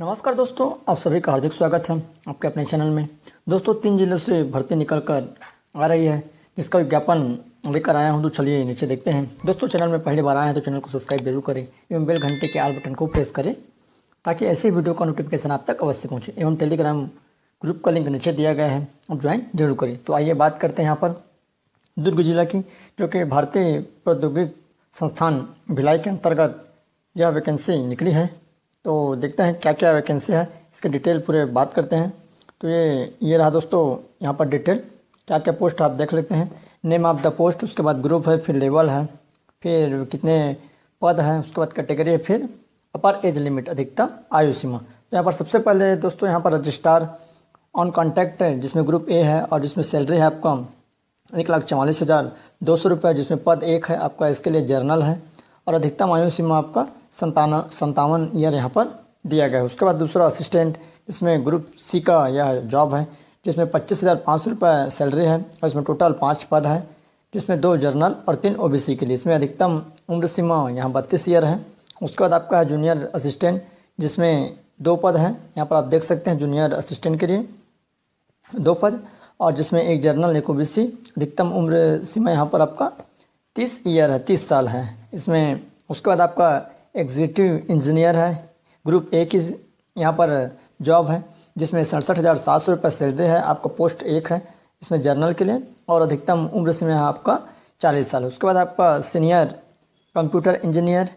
नमस्कार दोस्तों आप सभी का हार्दिक स्वागत है आपके अपने चैनल में दोस्तों तीन जिलों से भर्ती निकल कर आ रही है जिसका विज्ञापन लेकर आया हूं तो चलिए नीचे देखते हैं दोस्तों चैनल में पहली बार आए हैं तो चैनल को सब्सक्राइब जरूर करें एवं बेल घंटे के आल बटन को प्रेस करें ताकि ऐसे वीडियो का नोटिफिकेशन आप तक अवश्य पहुँचे एवं टेलीग्राम ग्रुप का लिंक नीचे दिया गया है और ज्वाइन जरूर करें तो आइए बात करते हैं यहाँ पर दुर्ग जिला की जो कि भारतीय प्रौद्योगिक संस्थान भिलाई के अंतर्गत यह वैकेंसी निकली है तो देखते हैं क्या क्या वैकेंसी है इसके डिटेल पूरे बात करते हैं तो ये ये रहा दोस्तों यहाँ पर डिटेल क्या क्या पोस्ट आप देख लेते हैं नेम ऑफ द पोस्ट उसके बाद ग्रुप है फिर लेवल है फिर कितने पद हैं उसके बाद कैटेगरी है फिर अपर एज लिमिट अधिकतम आयु सीमा तो यहाँ पर सबसे पहले दोस्तों यहाँ पर रजिस्ट्रार ऑन कॉन्टैक्ट है जिसमें ग्रुप ए है और जिसमें सैलरी है आपका एक लाख चवालीस हज़ार दो सौ रुपये जिसमें पद एक है आपका इसके लिए जर्नल है और अधिकतम आयु सीमा आपका संतान संतावन ईयर यहाँ पर दिया गया है उसके बाद दूसरा असिस्टेंट इसमें ग्रुप सी का यह जॉब है जिसमें पच्चीस हज़ार पाँच सौ रुपये सैलरी है और इसमें टोटल पाँच पद है जिसमें दो जर्नल और तीन ओबीसी के लिए इसमें अधिकतम उम्र सीमा यहाँ बत्तीस ईयर है उसके बाद आपका है जूनियर असिस्टेंट जिसमें दो पद हैं यहाँ पर आप देख सकते हैं जूनियर असिस्टेंट के लिए दो पद और जिसमें एक जर्नल एक ओ अधिकतम उम्र सीमा यहाँ पर आपका तीस ईयर है तीस साल है इसमें उसके बाद आपका एग्जीक्यूटिव इंजीनियर है ग्रुप ए की यहाँ पर जॉब है जिसमें सड़सठ हज़ार सात सौ रुपये सैलरी है आपका पोस्ट एक है इसमें जर्नल के लिए और अधिकतम उम्र समय है आपका चालीस साल उसके बाद आपका सीनियर कंप्यूटर इंजीनियर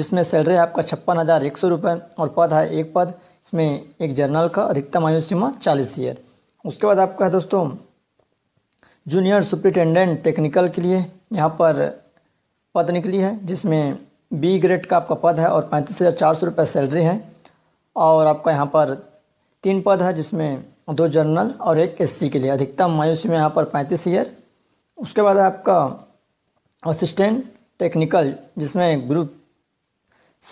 जिसमें सैलरी है आपका छप्पन हज़ार एक सौ रुपये और पद है एक पद इसमें एक जर्नल का अधिकतम आयु सीमा चालीस ईयर उसके बाद आपका है दोस्तों जूनियर सुप्रिटेंडेंट टेक्निकल के लिए यहाँ पर पद निकली है जिसमें बी ग्रेड का आपका पद है और पैंतीस हज़ार चार सौ रुपये सैलरी है और आपका यहाँ पर तीन पद है जिसमें दो जनरल और एक एस के लिए अधिकतम मायूसी में यहाँ पर पैंतीस ईयर उसके बाद आपका असिस्टेंट टेक्निकल जिसमें ग्रुप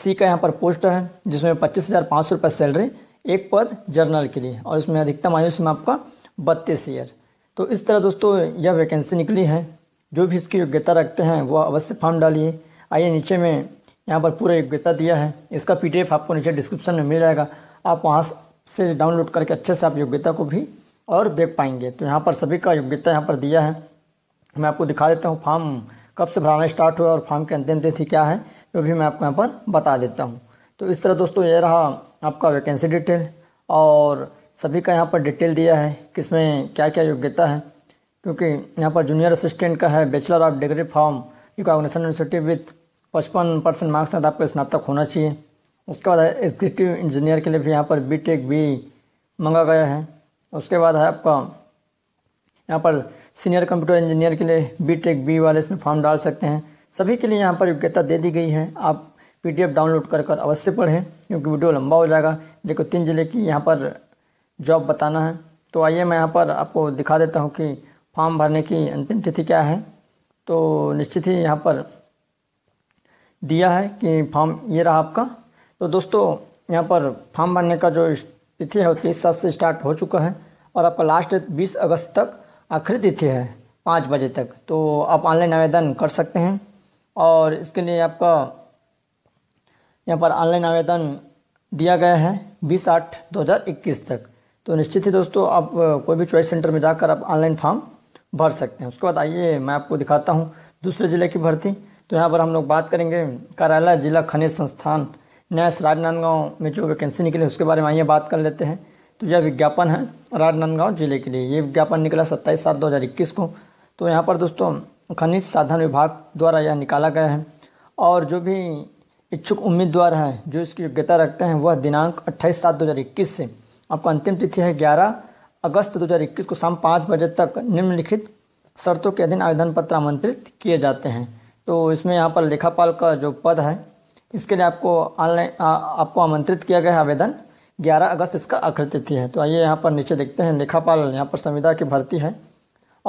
सी का यहाँ पर पोस्ट है जिसमें पच्चीस हज़ार पाँच सौ रुपये सैलरी एक पद जर्नल के लिए और इसमें अधिकतम आयु में आपका बत्तीस ईयर तो इस तरह दोस्तों यह वैकेंसी निकली है जो भी इसकी योग्यता रखते हैं वह अवश्य फॉर्म डालिए आइए नीचे में यहाँ पर पूरा योग्यता दिया है इसका पी आपको नीचे डिस्क्रिप्शन में मिल जाएगा आप वहाँ से डाउनलोड करके अच्छे से आप योग्यता को भी और देख पाएंगे तो यहाँ पर सभी का योग्यता यहाँ पर दिया है मैं आपको दिखा देता हूँ फॉर्म कब से भराना स्टार्ट हुआ और फॉर्म की अंतिम तिथि क्या है वो भी मैं आपको यहाँ पर बता देता हूँ तो इस तरह दोस्तों ये रहा आपका वैकेंसी डिटेल और सभी का यहाँ पर डिटेल दिया है किसमें क्या क्या योग्यता है क्योंकि यहाँ पर जूनियर असिस्टेंट का है bachelor of degree from recognition university with पचपन परसेंट मार्क्स साथ आपका स्नातक होना चाहिए उसके बाद एग्जीक्यूटिव इंजीनियर के लिए भी यहाँ पर बी टेक भी मंगा गया है उसके बाद है आपका यहाँ पर सीनियर कंप्यूटर इंजीनियर के लिए बी टेक बी वाले इसमें फॉर्म डाल सकते हैं सभी के लिए यहाँ पर योग्यता दे दी गई है आप पीडीएफ डाउनलोड कर कर अवश्य पढ़ें क्योंकि वीडियो लंबा हो जाएगा देखो तीन ज़िले की यहाँ पर जॉब बताना है तो आइए मैं यहाँ पर आपको दिखा देता हूँ कि फॉर्म भरने की अंतिम तिथि क्या है तो निश्चित ही यहाँ पर दिया है कि फॉर्म ये रहा आपका तो दोस्तों यहाँ पर फॉर्म भरने का जो तिथि है वो तीस सात से स्टार्ट हो चुका है और आपका लास्ट बीस अगस्त तक आखिरी तिथि है पाँच बजे तक तो आप ऑनलाइन आवेदन कर सकते हैं और इसके लिए आपका यहाँ पर ऑनलाइन आवेदन दिया गया है बीस आठ दो हज़ार इक्कीस तक तो निश्चित ही दोस्तों आप कोई भी चॉइस सेंटर में जाकर आप ऑनलाइन फॉर्म भर सकते हैं उसके बाद आइए मैं आपको दिखाता हूँ दूसरे ज़िले की भर्ती तो यहाँ पर हम लोग बात करेंगे कार्यालय जिला खनिज संस्थान नैस राजनांदगांव में जो वैकेंसी निकली उसके बारे में आइए बात कर लेते हैं तो यह विज्ञापन है राजनांदगांव जिले के लिए ये विज्ञापन निकला सत्ताईस सात दो हज़ार इक्कीस को तो यहाँ पर दोस्तों खनिज साधन विभाग द्वारा यह निकाला गया है और जो भी इच्छुक उम्मीदवार हैं जो इसकी योग्यता रखते हैं वह दिनांक अट्ठाईस सात दो हज़ार इक्कीस से आपका अंतिम तिथि है ग्यारह अगस्त दो हज़ार इक्कीस को शाम पाँच बजे तक निम्नलिखित शर्तों के अधीन आवेदन पत्र आमंत्रित किए जाते हैं तो इसमें यहाँ पर लेखापाल का जो पद है इसके लिए आपको ऑनलाइन आपको आमंत्रित किया गया आवेदन 11 अगस्त इसका आखिर तिथि है तो आइए यहाँ पर नीचे देखते हैं लेखापाल यहाँ पर संविदा की भर्ती है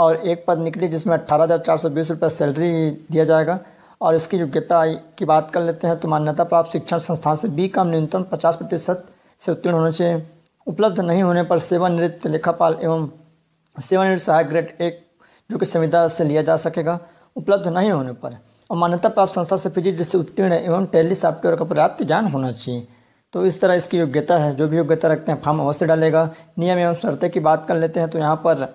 और एक पद निकली जिसमें अट्ठारह हज़ार चार सौ बीस रुपये सैलरी दिया जाएगा और इसकी योग्यता की बात कर लेते हैं तो मान्यता प्राप्त शिक्षण संस्थान से बी काम न्यूनतम पचास प्रतिशत से उत्तीर्ण होने चाहिए उपलब्ध नहीं होने पर सेवानिवृत्त लेखापाल एवं सेवानिवृत्त सहायक ग्रेड एक जो कि संविदा से लिया जा सकेगा उपलब्ध नहीं होने पर और मान्यता प्राप्त संस्था से फिजिक्स से उत्तीर्ण एवं टेली सॉफ्टवेयर का पर्याप्त ज्ञान होना चाहिए तो इस तरह इसकी योग्यता है जो भी योग्यता रखते हैं फॉर्म अवश्य डालेगा नियम एवं शर्तें की बात कर लेते हैं तो यहाँ पर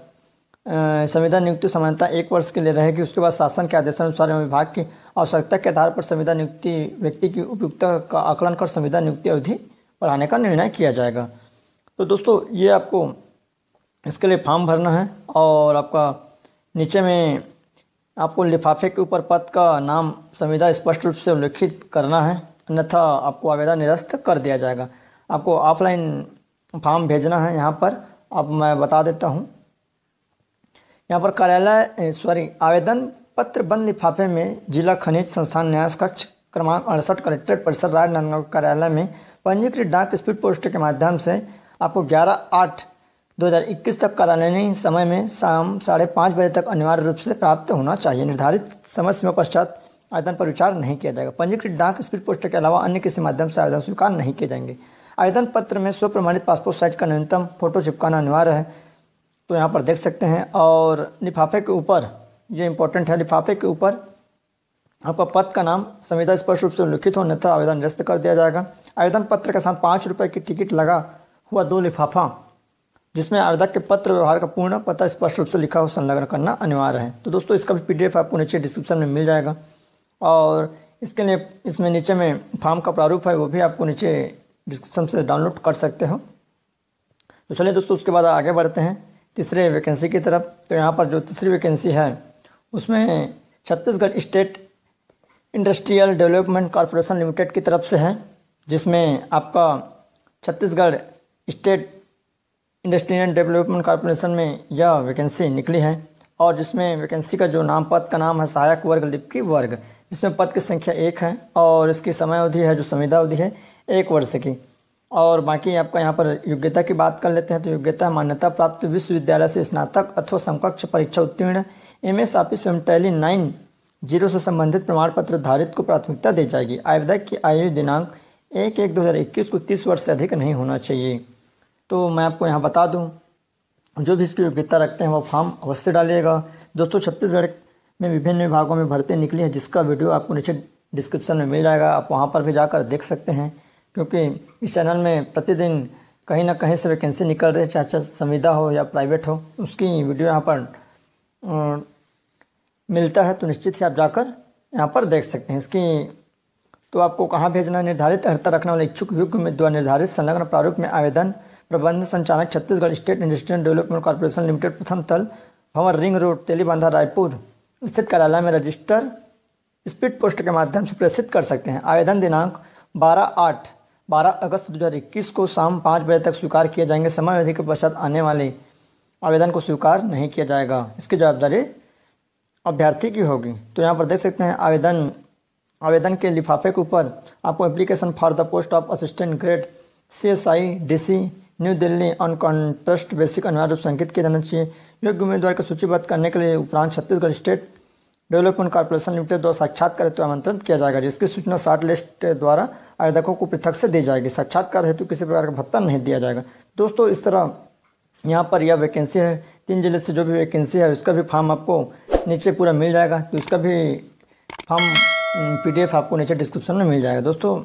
संविधान नियुक्ति समानता एक वर्ष के लिए रहेगी उसके बाद शासन के आदेशानुसार एवं विभाग की आवश्यकता के आधार पर संविधान नियुक्ति व्यक्ति की उपयुक्तता का आकलन कर संविधान नियुक्ति अवधि बढ़ाने का निर्णय किया जाएगा तो दोस्तों ये आपको इसके लिए फॉर्म भरना है और आपका नीचे में आपको लिफाफे के ऊपर पद का नाम संविदा स्पष्ट रूप से उल्लिखित करना है अन्यथा आपको आवेदन निरस्त कर दिया जाएगा आपको ऑफलाइन फॉर्म भेजना है यहाँ पर अब मैं बता देता हूँ यहाँ पर कार्यालय सॉरी आवेदन पत्र बंद लिफाफे में जिला खनिज संस्थान न्यास कक्ष क्रमांक अड़सठ कलेक्ट्रेट परिसर राजनांदगांव कार्यालय में पंजीकृत डाक स्पीड पोस्ट के माध्यम से आपको ग्यारह आठ 2021 तक कालानयनी समय में शाम साढ़े पाँच बजे तक अनिवार्य रूप से प्राप्त होना चाहिए निर्धारित समय सीमा पश्चात आवेदन पर विचार नहीं किया जाएगा पंजीकृत डाक स्पीड पोस्ट के अलावा अन्य किसी माध्यम से आवेदन स्वीकार नहीं किए जाएंगे आवेदन पत्र में स्वप्रमाणित पासपोर्ट साइज का न्यूनतम फोटो चिपकाना अनिवार्य है तो यहाँ पर देख सकते हैं और लिफाफे के ऊपर ये इंपॉर्टेंट है लिफाफे के ऊपर आपका पद का नाम संविदा स्पष्ट रूप से उल्लिखित हो अन्यथा आवेदन निरस्त कर दिया जाएगा आवेदन पत्र के साथ पाँच रुपये की टिकट लगा हुआ दो लिफाफा जिसमें आवेदक के पत्र व्यवहार का पूर्ण पता स्पष्ट रूप से लिखा हो संलग्न करना अनिवार्य है तो दोस्तों इसका भी पीडीएफ आपको नीचे डिस्क्रिप्शन में मिल जाएगा और इसके लिए इसमें नीचे में फॉर्म का प्रारूप है वो भी आपको नीचे डिस्क्रिप्शन से डाउनलोड कर सकते हो तो चलिए दोस्तों उसके बाद आगे बढ़ते हैं तीसरे वैकेंसी की तरफ तो यहाँ पर जो तीसरी वैकेंसी है उसमें Chhattisgarh state industrial development corporation limited की तरफ से है जिसमें आपका Chhattisgarh state industry and development corporation में यह वैकेंसी निकली है और जिसमें वैकेंसी का जो नाम पद का नाम है सहायक वर्ग लिपकी वर्ग इसमें पद की संख्या एक है और इसकी समय अवधि है जो संविदा अवधि है एक वर्ष की और बाकी आपका यहाँ पर योग्यता की बात कर लेते हैं तो योग्यता मान्यता प्राप्त विश्वविद्यालय से स्नातक अथवा समकक्ष परीक्षा उत्तीर्ण एम एस ऑफिस एवं टैली नाइन जीरो से संबंधित प्रमाण पत्र धारित को प्राथमिकता दी जाएगी आयुदा की आयु दिनांक एक एक दो हज़ार इक्कीस को तीस वर्ष से अधिक नहीं होना चाहिए तो मैं आपको यहाँ बता दूँ जो भी इसकी योग्यता रखते हैं वो फॉर्म अवश्य डालिएगा दोस्तों छत्तीसगढ़ में विभिन्न विभागों में भर्ती निकली है जिसका वीडियो आपको नीचे डिस्क्रिप्शन में मिल जाएगा आप वहाँ पर भी जाकर देख सकते हैं क्योंकि इस चैनल में प्रतिदिन कहीं ना कहीं से वैकेंसी निकल रही है चाहे संविदा हो या प्राइवेट हो उसकी वीडियो यहाँ पर मिलता है तो निश्चित ही आप जाकर यहाँ पर देख सकते हैं इसकी तो आपको कहाँ भेजना निर्धारित अर्थ रखने वाले इच्छुक युग द्वारा निर्धारित संलग्न प्रारूप में आवेदन प्रबंध संचालक Chhattisgarh state industrial development corporation limited प्रथम तल भवन रिंग रोड तेलीबंधा रायपुर स्थित कार्यालय में रजिस्टर स्पीड पोस्ट के माध्यम से प्रेषित कर सकते हैं आवेदन दिनांक बारह आठ बारह अगस्त 2021 को शाम पाँच बजे तक स्वीकार किए जाएंगे समय अवधि के पश्चात आने वाले आवेदन को स्वीकार नहीं किया जाएगा इसकी जवाबदारी अभ्यर्थी की होगी तो यहाँ पर देख सकते हैं आवेदन आवेदन के लिफाफे के ऊपर आपको application for the post of assistant grade C S I D C new Delhi on contract basis अनिवार्य रूप से अंकित किया जाना चाहिए योग्य उम्मीदवार की सूचीबद्ध करने के लिए उपरांत Chhattisgarh state development corporation limited द्वारा साक्षात्कार हेतु तो आमंत्रित किया जाएगा जिसकी सूचना शार्ट लिस्ट द्वारा आवेदकों को पृथक से दी जाएगी साक्षात्कार हेतु किसी प्रकार का भत्ता नहीं दिया जाएगा दोस्तों इस तरह यहाँ पर यह वैकेंसी है तीन जिले से जो भी वैकेंसी है उसका भी फॉर्म आपको नीचे पूरा मिल जाएगा तो इसका भी फॉर्म पीडीएफ आपको नीचे डिस्क्रिप्शन में मिल जाएगा दोस्तों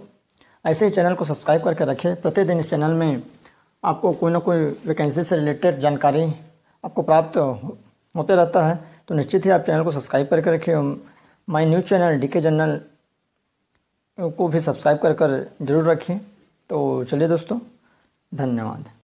ऐसे ही चैनल को सब्सक्राइब करके रखें प्रतिदिन इस चैनल में आपको कोई ना कोई वैकेंसी से रिलेटेड जानकारी आपको प्राप्त होते रहता है तो निश्चित ही आप चैनल को सब्सक्राइब करके रखिए my news channel D K general को भी सब्सक्राइब कर कर जरूर रखिए तो चलिए दोस्तों धन्यवाद